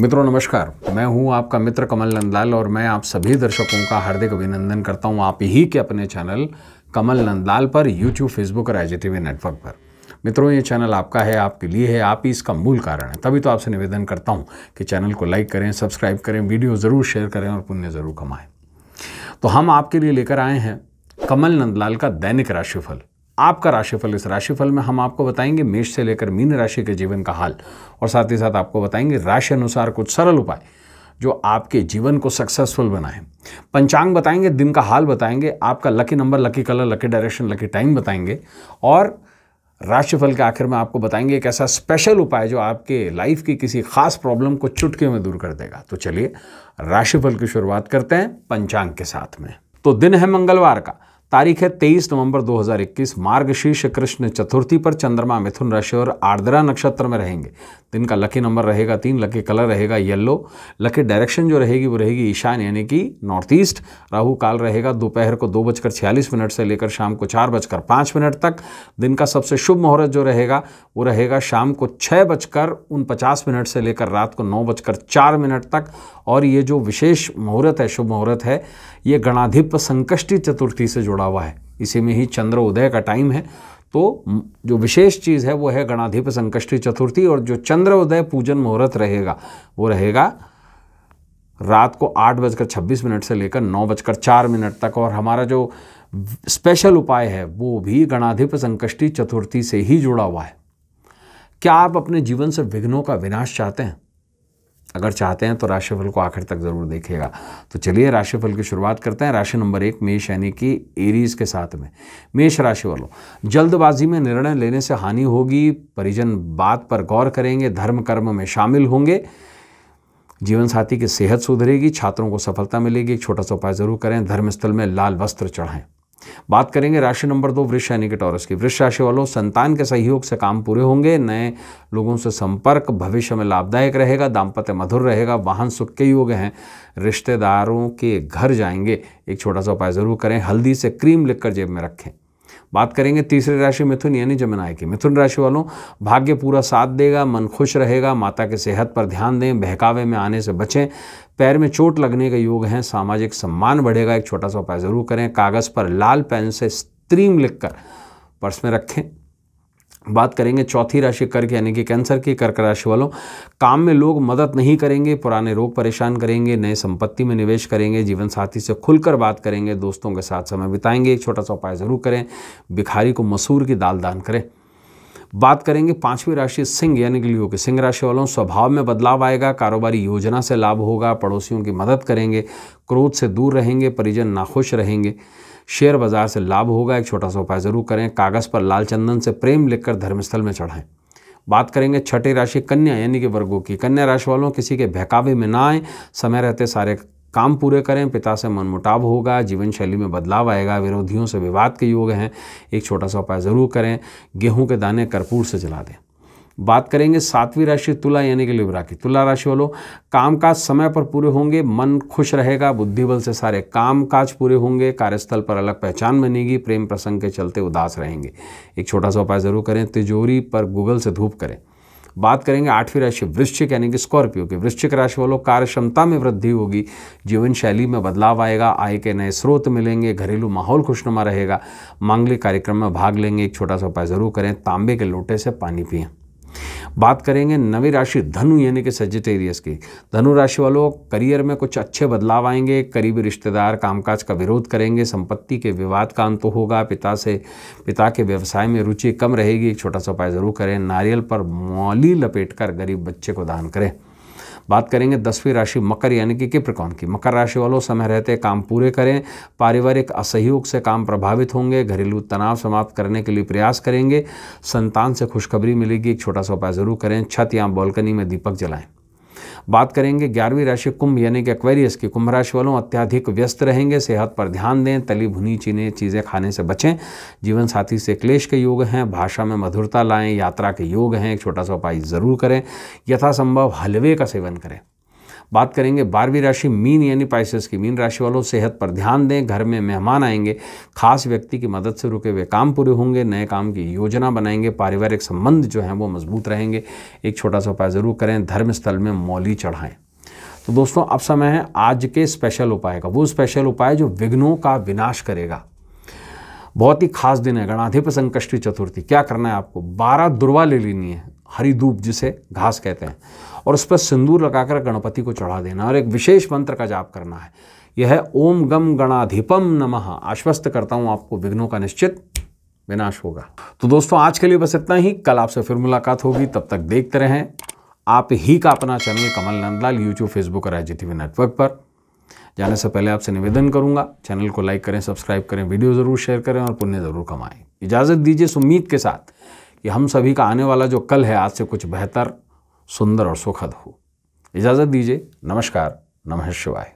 मित्रों नमस्कार मैं हूं आपका मित्र कमल नंदलाल और मैं आप सभी दर्शकों का हार्दिक अभिनंदन करता हूं आप ही के अपने चैनल कमल नंदलाल पर यूट्यूब फेसबुक और आई नेटवर्क पर मित्रों ये चैनल आपका है आपके लिए है आप ही इसका मूल कारण है तभी तो आपसे निवेदन करता हूं कि चैनल को लाइक करें सब्सक्राइब करें वीडियो ज़रूर शेयर करें और पुण्य ज़रूर कमाएँ तो हम आपके लिए लेकर आए हैं कमल नंदलाल का दैनिक राशिफल आपका राशिफल इस राशिफल में हम आपको बताएंगे मेष से लेकर मीन राशि के जीवन का हाल और साथ ही साथ आपको बताएंगे राशि अनुसार कुछ सरल उपाय जो आपके जीवन को सक्सेसफुल बनाए पंचांग बताएंगे दिन का हाल बताएंगे आपका lucky number lucky colour lucky direction lucky time बताएंगे और राशिफल के आखिर में आपको बताएंगे एक ऐसा स्पेशल उपाय जो आपके लाइफ की किसी खास प्रॉब्लम को चुटके में दूर कर देगा तो चलिए राशिफल की शुरुआत करते हैं पंचांग के साथ में तो दिन है मंगलवार का तारीख है 23 नवंबर 2021 मार्ग शीर्ष कृष्ण चतुर्थी पर चंद्रमा मिथुन राशि और आर्द्रा नक्षत्र में रहेंगे दिन इनका लकी नंबर रहेगा तीन लकी कलर रहेगा येलो लकी डायरेक्शन जो रहेगी वो रहेगी ईशान यानी कि नॉर्थ ईस्ट राहु काल रहेगा दोपहर को दो बजकर छियालीस मिनट से लेकर शाम को चार बजकर पाँच मिनट तक दिन का सबसे शुभ मुहूर्त जो रहेगा वो रहेगा शाम को छः बजकर उन पचास मिनट से लेकर रात को नौ बजकर चार मिनट तक और ये जो विशेष मुहूर्त है शुभ मुहूर्त है ये गणाधिप संकष्टी चतुर्थी से जुड़ा हुआ है इसी में ही चंद्र उदय का टाइम है तो जो विशेष चीज़ है वो है गणाधिप संकष्टी चतुर्थी और जो चंद्रोदय पूजन मुहूर्त रहेगा वो रहेगा रात को आठ बजकर छब्बीस मिनट से लेकर नौ बजकर चार मिनट तक और हमारा जो स्पेशल उपाय है वो भी गणाधिप संकष्टी चतुर्थी से ही जुड़ा हुआ है क्या आप अपने जीवन से विघ्नों का विनाश चाहते हैं अगर चाहते हैं तो राशिफल को आखिर तक ज़रूर देखेगा तो चलिए राशिफल की शुरुआत करते हैं राशि नंबर एक मेष यानी कि एरीज के साथ में मेष राशि वालों जल्दबाजी में निर्णय लेने से हानि होगी परिजन बात पर गौर करेंगे धर्म कर्म में शामिल होंगे जीवन साथी की सेहत सुधरेगी छात्रों को सफलता मिलेगी एक छोटा सा उपाय ज़रूर करें धर्मस्थल में लाल वस्त्र चढ़ाएं बात करेंगे राशि नंबर दो वृक्ष यानी कि टॉरस की वृक्ष राशि वालों संतान के सहयोग से काम पूरे होंगे नए लोगों से संपर्क भविष्य में लाभदायक रहेगा दाम्पत्य मधुर रहेगा वाहन सुख के योग हैं रिश्तेदारों के घर जाएंगे एक छोटा सा उपाय ज़रूर करें हल्दी से क्रीम लिखकर जेब में रखें बात करेंगे तीसरी राशि मिथुन यानी जमनाय की मिथुन राशि वालों भाग्य पूरा साथ देगा मन खुश रहेगा माता के सेहत पर ध्यान दें बहकावे में आने से बचें पैर में चोट लगने के योग हैं सामाजिक सम्मान बढ़ेगा एक छोटा सा उपाय ज़रूर करें कागज़ पर लाल पेन से स्त्रीम लिखकर पर्स में रखें बात करेंगे चौथी राशि कर्क यानी कि कैंसर की कर्क राशि वालों काम में लोग मदद नहीं करेंगे पुराने रोग परेशान करेंगे नए संपत्ति में निवेश करेंगे जीवन साथी से खुलकर बात करेंगे दोस्तों के साथ समय बिताएंगे एक छोटा सा उपाय ज़रूर करें भिखारी को मसूर की दाल दान करें बात करेंगे पांचवी राशि सिंह यानी कि लियो के सिंह राशि वालों स्वभाव में बदलाव आएगा कारोबारी योजना से लाभ होगा पड़ोसियों की मदद करेंगे क्रोध से दूर रहेंगे परिजन नाखुश रहेंगे शेयर बाजार से लाभ होगा एक छोटा सा उपाय ज़रूर करें कागज़ पर लाल चंदन से प्रेम लिखकर धर्मस्थल में चढ़ाएं बात करेंगे छठी राशि कन्या यानी कि वर्गों की कन्या राशि वालों किसी के बहकावे में ना आए समय रहते सारे काम पूरे करें पिता से मनमुटाव होगा जीवन शैली में बदलाव आएगा विरोधियों से विवाद के योग हैं एक छोटा सा उपाय ज़रूर करें गेहूं के दाने कर्पूर से जला दें बात करेंगे सातवीं राशि तुला यानी कि लिब्रा की तुला राशि वालों काम काज समय पर पूरे होंगे मन खुश रहेगा बुद्धिबल से सारे काम काज पूरे होंगे कार्यस्थल पर अलग पहचान बनेगी प्रेम प्रसंग के चलते उदास रहेंगे एक छोटा सा उपाय ज़रूर करें तिजोरी पर गूगल से धूप करें बात करेंगे आठवीं राशि वृश्चिक यानी कि स्कॉर्पियो की वृश्चिक राशि वालों कार्य क्षमता में वृद्धि होगी जीवन शैली में बदलाव आएगा आय के नए स्रोत मिलेंगे घरेलू माहौल खुशनुमा रहेगा मांगलिक कार्यक्रम में भाग लेंगे एक छोटा सा उपाय ज़रूर करें तांबे के लोटे से पानी पिएं बात करेंगे नवी राशि धनु यानी कि सजिटेरियस की धनु राशि वालों करियर में कुछ अच्छे बदलाव आएंगे करीबी रिश्तेदार कामकाज का विरोध करेंगे संपत्ति के विवाद का अंत होगा पिता से पिता के व्यवसाय में रुचि कम रहेगी एक छोटा सा उपाय ज़रूर करें नारियल पर मौली लपेट कर गरीब बच्चे को दान करें बात करेंगे दसवीं राशि मकर यानी कि किप्रकौन की मकर राशि वालों समय रहते काम पूरे करें पारिवारिक असहयोग से काम प्रभावित होंगे घरेलू तनाव समाप्त करने के लिए प्रयास करेंगे संतान से खुशखबरी मिलेगी एक छोटा सा उपाय ज़रूर करें छत या बालकनी में दीपक जलाएं बात करेंगे ग्यारहवीं राशि कुंभ यानी कि एक्वेरियस की कुंभ राशि वालों अत्याधिक व्यस्त रहेंगे सेहत पर ध्यान दें तली भुनी चीनी चीज़ें खाने से बचें जीवन साथी से क्लेश के योग हैं भाषा में मधुरता लाएं यात्रा के योग हैं एक छोटा सा उपाय ज़रूर करें यथासंभव हलवे का सेवन करें बात करेंगे बारहवीं राशि मीन यानी पाइसेस की मीन राशि वालों सेहत पर ध्यान दें घर में मेहमान आएंगे खास व्यक्ति की मदद से रुके हुए काम पूरे होंगे नए काम की योजना बनाएंगे पारिवारिक संबंध जो हैं वो मजबूत रहेंगे एक छोटा सा उपाय ज़रूर करें धर्म स्थल में मौली चढ़ाएं तो दोस्तों अब समय है आज के स्पेशल उपाय का वो स्पेशल उपाय जो विघ्नों का विनाश करेगा बहुत ही खास दिन है गणाधिप संकष्टी चतुर्थी क्या करना है आपको बारह दुर्वा ले लेनी है हरी धूप जिसे घास कहते हैं और उस पर सिंदूर लगाकर गणपति को चढ़ा देना और एक विशेष मंत्र का जाप करना है यह है ओम गम गणाधिपम नमः आश्वस्त करता हूँ आपको विघ्नों का निश्चित विनाश होगा तो दोस्तों आज के लिए बस इतना ही कल आपसे फिर मुलाकात होगी तब तक देखते रहें आप ही का अपना channel Kamal Nandlal YouTube Facebook और आई नेटवर्क पर जाने से पहले आपसे निवेदन करूंगा चैनल को लाइक करें सब्सक्राइब करें वीडियो ज़रूर शेयर करें और पुण्य ज़रूर कमाएं इजाज़त दीजिए उम्मीद के साथ कि हम सभी का आने वाला जो कल है आज से कुछ बेहतर सुंदर और सुखद हो इजाज़त दीजिए नमस्कार नमः शिवाय